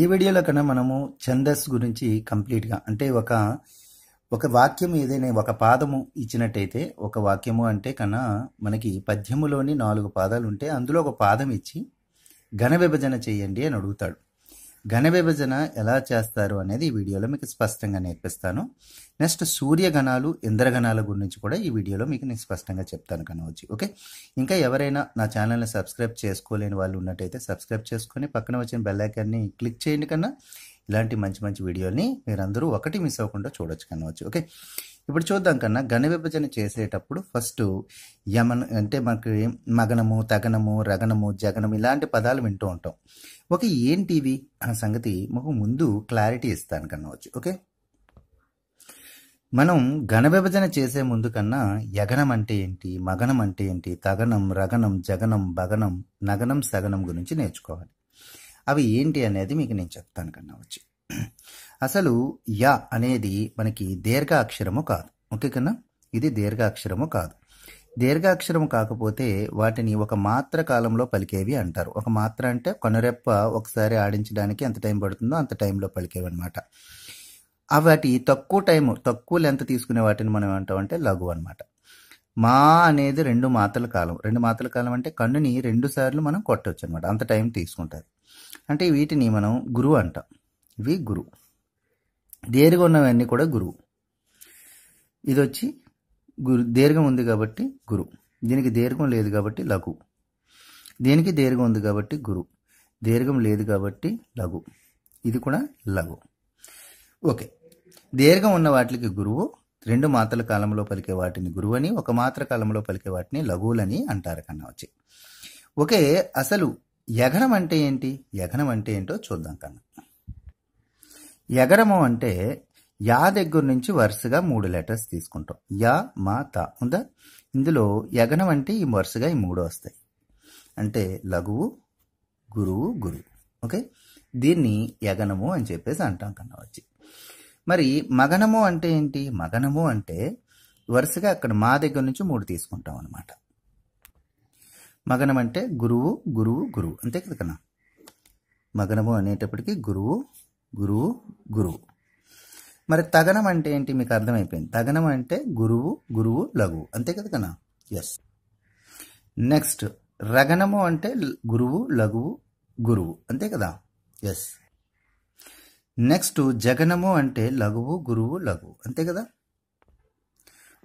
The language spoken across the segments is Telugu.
ఈ వీడియోలో కన్నా మనము ఛందస్ గురించి కంప్లీట్గా అంటే ఒక ఒక వాక్యం ఏదైనా ఒక పాదము ఇచ్చినట్టయితే ఒక వాక్యము అంటే కన్నా మనకి పద్యములోని నాలుగు పాదాలు ఉంటే అందులో ఒక పాదం ఇచ్చి ఘన విభజన చేయండి అని అడుగుతాడు ఘన విభజన ఎలా చేస్తారు అనేది ఈ వీడియోలో మీకు స్పష్టంగా నేర్పిస్తాను నెక్స్ట్ సూర్యగణాలు ఇంద్రగణాల గురించి కూడా ఈ వీడియోలో మీకు నేను స్పష్టంగా చెప్తాను కనవచ్చు ఓకే ఇంకా ఎవరైనా నా ఛానల్ని సబ్స్క్రైబ్ చేసుకోలేని వాళ్ళు ఉన్నట్టయితే సబ్స్క్రైబ్ చేసుకొని పక్కన వచ్చిన బెల్లైకాన్ని క్లిక్ చేయండి కన్నా ఇలాంటి మంచి మంచి వీడియోని మీరందరూ ఒకటి మిస్ అవ్వకుండా చూడొచ్చు కనవచ్చు ఓకే ఇప్పుడు చూద్దాం కన్నా ఘన విభజన చేసేటప్పుడు ఫస్ట్ యమన అంటే మనకి మగనము తగనము రగనము జగనం ఇలాంటి పదాలు వింటూ ఉంటాం ఓకే ఏంటి ఇవి అన్న సంగతి మాకు ముందు క్లారిటీ ఇస్తాను కన్నవచ్చు ఓకే మనం ఘన విభజన చేసే ముందు కన్నా యగనం అంటే ఏంటి మగనం అంటే ఏంటి తగనం రగనం జగనం భగనం నగనం సగనం గురించి నేర్చుకోవాలి అవి ఏంటి అనేది మీకు నేను చెప్తాను కన్నా వచ్చి అసలు య అనేది మనకి దీర్ఘ అక్షరము కాదు ఓకే కన్నా ఇది దీర్ఘ అక్షరము కాదు దీర్ఘ అక్షరము కాకపోతే వాటిని ఒక మాత్ర కాలంలో పలికేవి అంటారు ఒక మాత్ర అంటే కొనరెప్ప ఒకసారి ఆడించడానికి ఎంత టైం పడుతుందో అంత టైంలో పలికేవి అనమాట వాటి తక్కువ టైము తక్కువ లెంత్ తీసుకునే వాటిని మనం అంటే లఘు అనమాట మా అనేది రెండు మాతల కాలం రెండు మాతల కాలం అంటే కన్నుని రెండు సార్లు మనం కొట్టవచ్చు అనమాట అంత టైం తీసుకుంటారు అంటే వీటిని మనం గురువు అంటాం ఇవి గురువు దీర్ఘ ఉన్నవన్నీ కూడా గురువు ఇది వచ్చి గురు దీర్ఘం ఉంది కాబట్టి గురు దీనికి దీర్ఘం లేదు కాబట్టి లఘు దీనికి దీర్ఘం ఉంది కాబట్టి గురు దీర్ఘం లేదు కాబట్టి లఘు ఇది కూడా లఘు ఓకే దీర్ఘం ఉన్న వాటికి గురువు రెండు మాత్రల కాలంలో పలికే వాటిని గురువు అని ఒక మాత్ర కాలంలో పలికే వాటిని లఘువులని అంటారు కన్నా వచ్చి ఓకే అసలు యఘనం అంటే ఏంటి యఘనం అంటే ఏంటో చూద్దాం కన్నా ఎగరము అంటే యా దగ్గర నుంచి వరుసగా మూడు లెటర్స్ తీసుకుంటాం యా మా త ఉందా ఇందులో యగనం అంటే ఈ వరుసగా ఈ మూడు వస్తాయి అంటే లఘువు గురువు గురువు ఓకే దీన్ని యగనము అని చెప్పేసి అంటాం కన్నా వచ్చి మరి మగనము అంటే ఏంటి మగనము అంటే వరుసగా అక్కడ మా దగ్గర నుంచి మూడు తీసుకుంటాం అనమాట మగనం అంటే గురువు గురువు గురువు అంతే కదా కన్నా మగనము అనేటప్పటికీ గురువు గురువు గురువు మరి తగనం అంటే ఏంటి మీకు అర్థమైపోయింది తగనం అంటే గురువు గురువు లఘు అంతే కదా కన్నా ఎస్ నెక్స్ట్ రగణము అంటే గురువు లఘువు గురువు అంతే కదా ఎస్ నెక్స్ట్ జగనము అంటే లఘువు గురువు లఘు అంతే కదా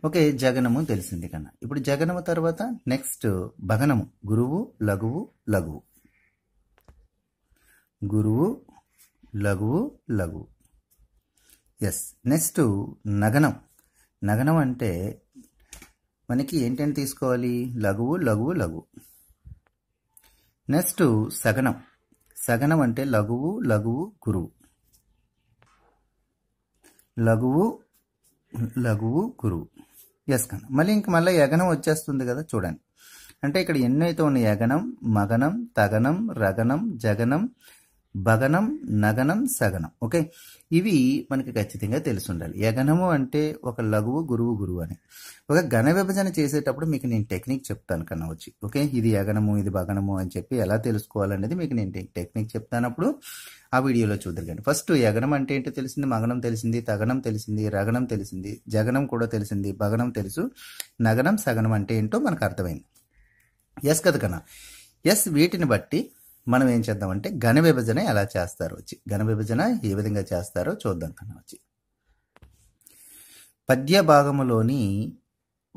ఓకే జగనము తెలిసింది కన్నా ఇప్పుడు జగనము తర్వాత నెక్స్ట్ భగనము గురువు లఘువు లఘువు గురువు లఘువు లఘువు ఎస్ నెక్స్ట్ నగనం నగనం అంటే మనకి ఏంటని తీసుకోవాలి లఘువు లఘువు లఘువు నెక్స్ట్ సగనం సగనం అంటే లఘువు లఘువు గురువు లఘువు లఘువు గురువు ఎస్ కన్నా మళ్ళీ ఇంక మళ్ళీ యగనం వచ్చేస్తుంది కదా చూడండి అంటే ఇక్కడ ఎన్నైతే ఉన్నాయి యగనం మగనం తగనం రగనం జగనం భగనం నగనం సగనం ఓకే ఇవి మనకి ఖచ్చితంగా తెలిసి ఉండాలి యగనము అంటే ఒక లఘువు గురువు గురువు అని ఒక ఘన విభజన చేసేటప్పుడు మీకు నేను టెక్నిక్ చెప్తాను కన్నా వచ్చి ఓకే ఇది యగనము ఇది భగనము అని చెప్పి ఎలా తెలుసుకోవాలనేది మీకు నేను టెక్నిక్ చెప్తానప్పుడు ఆ వీడియోలో చూద్దరుగండి ఫస్ట్ యగనం అంటే ఏంటో తెలిసింది మగనం తెలిసింది తగనం తెలిసింది రగనం తెలిసింది జగనం కూడా తెలిసింది భగనం తెలుసు నగనం సగనం అంటే ఏంటో మనకు అర్థమైంది ఎస్ కదా కన్నా ఎస్ వీటిని బట్టి మనం ఏం చేద్దామంటే ఘన విభజన ఎలా చేస్తారు వచ్చి ఘన విభజన ఏ విధంగా చేస్తారో చూద్దాం కన్నా వచ్చి పద్య భాగములోని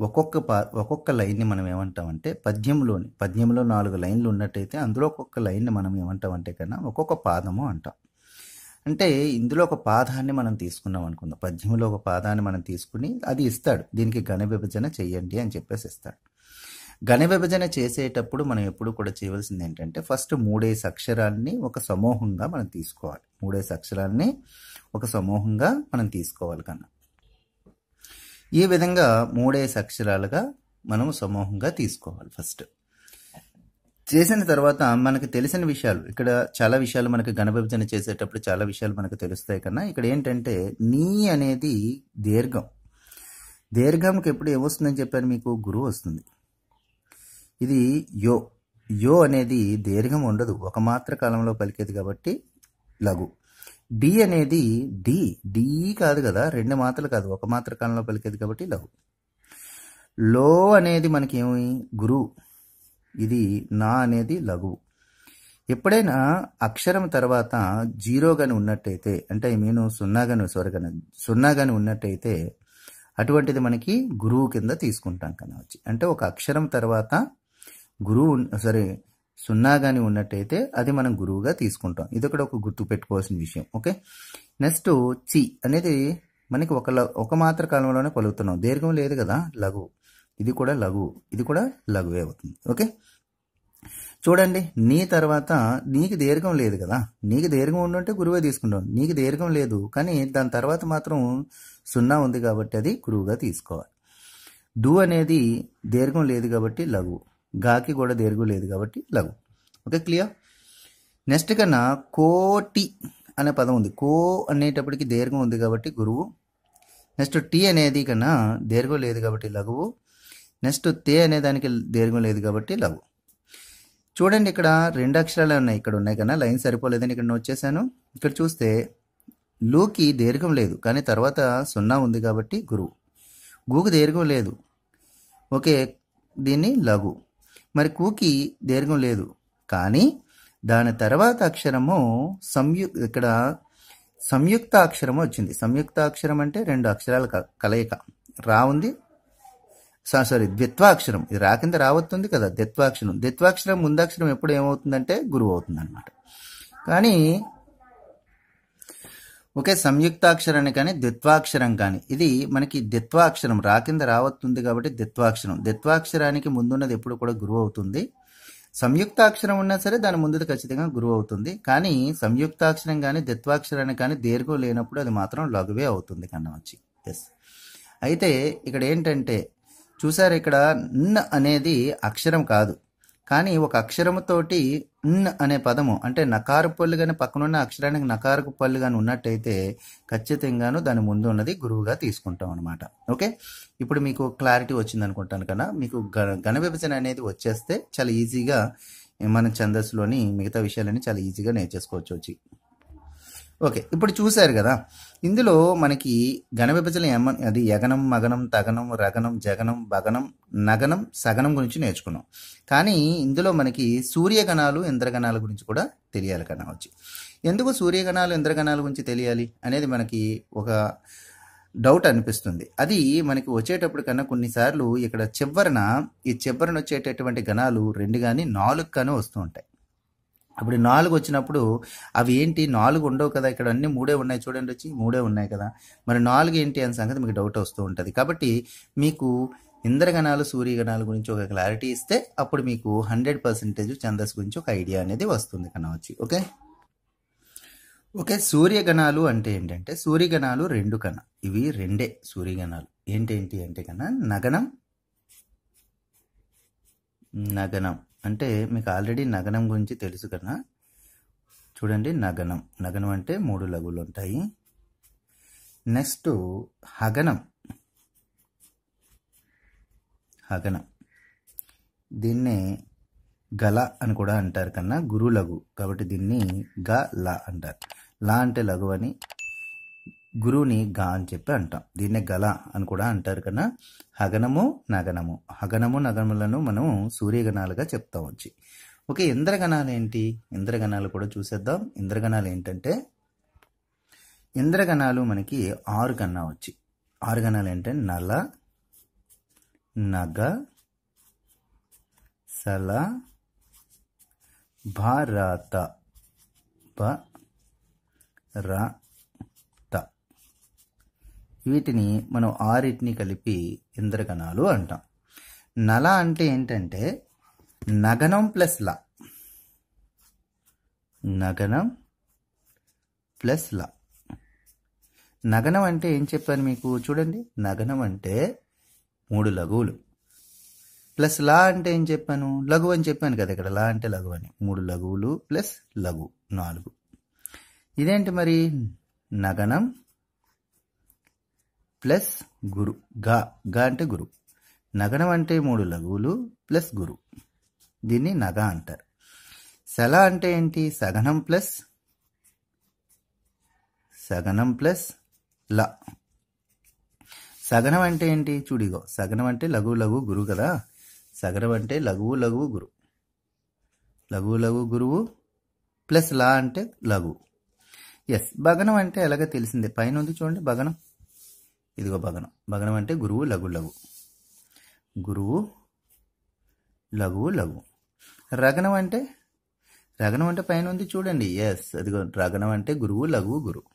ఒక్కొక్క పా ఒక్కొక్క లైన్ని మనం ఏమంటామంటే పద్యంలోని పద్యంలో నాలుగు లైన్లు ఉన్నట్టయితే అందులో ఒక్కొక్క లైన్ని మనం ఏమంటామంటే కన్నా ఒక్కొక్క పాదము అంటాం అంటే ఇందులో ఒక పాదాన్ని మనం తీసుకున్నాం అనుకుందాం పద్యంలో ఒక పాదాన్ని మనం తీసుకుని అది ఇస్తాడు దీనికి ఘన విభజన చేయండి అని చెప్పేసి ఇస్తాడు ఘన విభజన చేసేటప్పుడు మనం ఎప్పుడు కూడా చేయవలసింది ఏంటంటే ఫస్ట్ మూడేసి అక్షరాన్ని ఒక సమూహంగా మనం తీసుకోవాలి మూడేసి అక్షరాన్ని ఒక సమూహంగా మనం తీసుకోవాలి కన్నా ఈ విధంగా మూడేసి అక్షరాలుగా మనం సమూహంగా తీసుకోవాలి ఫస్ట్ చేసిన తర్వాత మనకు తెలిసిన విషయాలు ఇక్కడ చాలా విషయాలు మనకు ఘన విభజన చేసేటప్పుడు చాలా విషయాలు మనకు తెలుస్తాయి కన్నా ఇక్కడ ఏంటంటే నీ అనేది దీర్ఘం దీర్ఘంకి ఎప్పుడు ఏమొస్తుందని చెప్పారు మీకు గురువు వస్తుంది ఇది యో యో అనేది దీర్ఘం ఉండదు ఒక మాత్ర కాలంలో పలికేది కాబట్టి లఘు డి అనేది డి డి కాదు కదా రెండు మాత్రలు కాదు ఒక మాత్ర కాలంలో పలికేది కాబట్టి లఘు లో అనేది మనకి ఏమి గురు ఇది నా అనేది లఘు ఎప్పుడైనా అక్షరం తర్వాత జీరో కానీ ఉన్నట్టయితే అంటే మీను సున్నా కానీ సారీ కానీ సున్నా కానీ ఉన్నట్టయితే అటువంటిది మనకి గురువు కింద తీసుకుంటాం కానీ వచ్చి అంటే ఒక అక్షరం తర్వాత గురువు సరే సున్నా కానీ ఉన్నట్టయితే అది మనం గురువుగా తీసుకుంటాం ఇది ఒకటి ఒక గుర్తు పెట్టుకోవాల్సిన విషయం ఓకే నెక్స్ట్ చి అనేది మనకి ఒక ఒక మాత్ర కాలంలోనే కలుగుతున్నాం దీర్ఘం లేదు కదా లఘు ఇది కూడా లఘు ఇది కూడా లఘువే అవుతుంది ఓకే చూడండి నీ తర్వాత నీకు దీర్ఘం లేదు కదా నీకు దీర్ఘం ఉండుంటే గురువే తీసుకుంటాం నీకు దీర్ఘం లేదు కానీ దాని తర్వాత మాత్రం సున్నా ఉంది కాబట్టి అది గురువుగా తీసుకోవాలి డూ అనేది దీర్ఘం లేదు కాబట్టి లఘు గాకి కూడా దీర్ఘం లేదు కాబట్టి లఘు ఓకే క్లియర్ నెక్స్ట్ కన్నా కోటి అనే పదం ఉంది కో అనేటప్పటికి దీర్ఘం ఉంది కాబట్టి గురువు నెక్స్ట్ టీ అనేది కన్నా దీర్ఘం లేదు కాబట్టి లఘువు నెక్స్ట్ తే అనే దానికి దీర్ఘం లేదు కాబట్టి లఘు చూడండి ఇక్కడ రెండు అక్షరాలు ఉన్నాయి ఇక్కడ ఉన్నాయి కన్నా లైన్ సరిపోలేదని ఇక్కడ నోట్ చేశాను ఇక్కడ చూస్తే లూకి దీర్ఘం లేదు కానీ తర్వాత సున్నా ఉంది కాబట్టి గురువు గూకు దీర్ఘం లేదు ఓకే దీన్ని లఘు మరి కూకి దీర్ఘం లేదు కానీ దాని తర్వాత అక్షరము సంయు ఇక్కడ సంయుక్త అక్షరము వచ్చింది సంయుక్త అక్షరం అంటే రెండు అక్షరాల కలయిక రా ఉంది సారీ ద్విత్వాక్షరం ఇది కింద రావస్తుంది కదా ద్విత్వాక్షరం ద్విత్వాక్షరం ముందాక్షరం ఎప్పుడు ఏమవుతుందంటే గురువు అవుతుంది అనమాట కానీ ఒకే సంయుక్తాక్షరాన్ని కానీ ద్విత్వాక్షరం కానీ ఇది మనకి ద్విత్వాక్షరం రా కింద కాబట్టి ద్విత్వాక్షరం ద్విత్వాక్షరానికి ముందున్నది ఎప్పుడు కూడా గురువు అవుతుంది సంయుక్తాక్షరం ఉన్నా సరే దాని ముందు ఖచ్చితంగా గురువు అవుతుంది కానీ సంయుక్తాక్షరం కానీ ద్విత్వాక్షరాన్ని కానీ దీర్ఘం లేనప్పుడు అది మాత్రం లఘువే అవుతుంది కన్నా వచ్చి ఎస్ అయితే ఇక్కడ ఏంటంటే చూసారు ఇక్కడ న్ అనేది అక్షరం కాదు కానీ ఒక అక్షరముతోటి ఉన్ అనే పదము అంటే నకారు పళ్ళు కానీ పక్కనున్న అక్షరానికి నకారు పళ్ళు కానీ ఉన్నట్టయితే ఖచ్చితంగాను దాని ముందు ఉన్నది గురువుగా తీసుకుంటాం అనమాట ఓకే ఇప్పుడు మీకు క్లారిటీ వచ్చింది అనుకుంటాను కదా మీకు ఘన విభజన అనేది వచ్చేస్తే చాలా ఈజీగా మన ఛందస్సులోని మిగతా విషయాలన్నీ చాలా ఈజీగా నేర్చేసుకోవచ్చు వచ్చి ఓకే ఇప్పుడు చూశారు కదా ఇందులో మనకి ఘన విభజన ఎమ అది యగనం మగనం తగనం రగనం జగనం భగనం నగనం సగనం గురించి నేర్చుకున్నాం కానీ ఇందులో మనకి సూర్యగణాలు ఇంద్రగణాల గురించి కూడా తెలియాలి వచ్చి ఎందుకు సూర్యగణాలు ఇంద్రగణాల గురించి తెలియాలి అనేది మనకి ఒక డౌట్ అనిపిస్తుంది అది మనకి వచ్చేటప్పుడు కన్నా కొన్నిసార్లు ఇక్కడ చివరన ఈ చివరన వచ్చేటటువంటి గణాలు రెండు కానీ నాలుగు కానీ వస్తూ ఉంటాయి అప్పుడు నాలుగు వచ్చినప్పుడు అవి ఏంటి నాలుగు ఉండవు కదా ఇక్కడ అన్ని మూడే ఉన్నాయి చూడండి వచ్చి మూడే ఉన్నాయి కదా మరి నాలుగు ఏంటి అని సంగతి మీకు డౌట్ వస్తూ ఉంటుంది కాబట్టి మీకు ఇంద్రగణాలు సూర్యగణాల గురించి ఒక క్లారిటీ ఇస్తే అప్పుడు మీకు హండ్రెడ్ పర్సెంటేజ్ ఛందస్ గురించి ఒక ఐడియా అనేది వస్తుంది కనవచ్చు ఓకే ఓకే సూర్యగణాలు అంటే ఏంటంటే సూర్యగణాలు రెండు కణ ఇవి రెండే సూర్యగణాలు ఏంటేంటి అంటే కన్నా నగనం నగనం అంటే మీకు ఆల్రెడీ నగనం గురించి తెలుసు కదా చూడండి నగనం నగనం అంటే మూడు లఘువులు ఉంటాయి నెక్స్ట్ హగనం హగనం దీన్నే గల అని కూడా అంటారు కన్నా గురు లఘు కాబట్టి దీన్ని గ లా అంటారు లా అంటే లఘు అని గురువుని గా అని చెప్పి అంటాం దీన్నే గల అని కూడా అంటారు కదా హగనము నగనము హగనము నగనములను మనం సూర్యగణాలుగా చెప్తా వచ్చి ఓకే ఇంద్రగణాలు ఏంటి ఇంద్రగణాలు కూడా చూసేద్దాం ఇంద్రగణాలు ఏంటంటే ఇంద్రగణాలు మనకి ఆరు కన్నా వచ్చి ఆరు గణాలు ఏంటంటే నల నగ సల భారత బ రా వీటిని మనం ఆరిటిని కలిపి ఇంద్రగణాలు అంటాం నల అంటే ఏంటంటే నగనం ప్లస్ ల నగనం ప్లస్ ల నగనం అంటే ఏం చెప్పాను మీకు చూడండి నగనం అంటే మూడు లఘువులు ప్లస్ లా అంటే ఏం చెప్పాను లఘు అని చెప్పాను కదా ఇక్కడ లా అంటే లఘు అని మూడు లఘువులు ప్లస్ లఘు నాలుగు ఇదేంటి మరి నగనం ప్లస్ గురు గా గా అంటే గురు నగనం అంటే మూడు లఘువులు ప్లస్ గురు దీన్ని నగ అంటారు సెల అంటే ఏంటి సగనం ప్లస్ సగనం ప్లస్ ల సగనం అంటే ఏంటి చూడిగో సగనం అంటే లఘువు లఘు గురు కదా సగనం అంటే లఘువు లఘువు గురు లఘు లఘు గురువు ప్లస్ లా అంటే లఘు ఎస్ భగనం అంటే ఎలాగ తెలిసిందే పైన ఉంది చూడండి భగనం ఇదిగో భగనం భగనం అంటే గురువు లఘు లఘు గురువు లఘువు లఘు రగనం అంటే రగనం అంటే పైన ఉంది చూడండి ఎస్ అదిగో రగనం అంటే గురువు లఘువు గురువు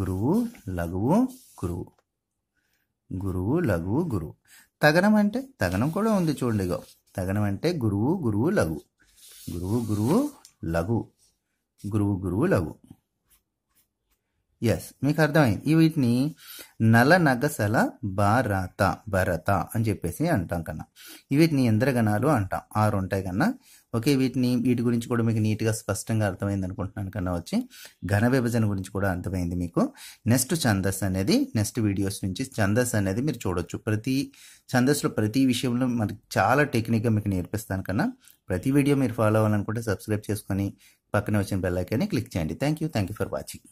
గురువు లఘువు గురువు గురువు లఘువు గురువు తగనం అంటే తగనం కూడా ఉంది చూడండి ఇగో తగనం అంటే గురువు గురువు లఘు గురువు గురువు లఘు గురువు గురువు లఘు ఎస్ మీకు అర్థమైంది వీటిని నల నగసల భారత భరత అని చెప్పేసి అంటాం కన్నా వీటిని ఇంద్రగణాలు అంటాం ఆరు ఉంటాయి కన్నా ఓకే వీటిని వీటి గురించి కూడా మీకు నీట్గా స్పష్టంగా అర్థమైంది అనుకుంటున్నాను కన్నా వచ్చి ఘన విభజన గురించి కూడా అర్థమైంది మీకు నెక్స్ట్ ఛందస్ అనేది నెక్స్ట్ వీడియోస్ నుంచి ఛందస్ అనేది మీరు చూడొచ్చు ప్రతి ఛందస్లో ప్రతి విషయంలో మనకి చాలా టెక్నిక్గా మీకు నేర్పిస్తాను కన్నా ప్రతి వీడియో మీరు ఫాలో అవ్వాలనుకుంటే సబ్స్క్రైబ్ చేసుకొని పక్కనే వచ్చిన బెల్లైకాన్ని క్లిక్ చేయండి thank you thank you for watching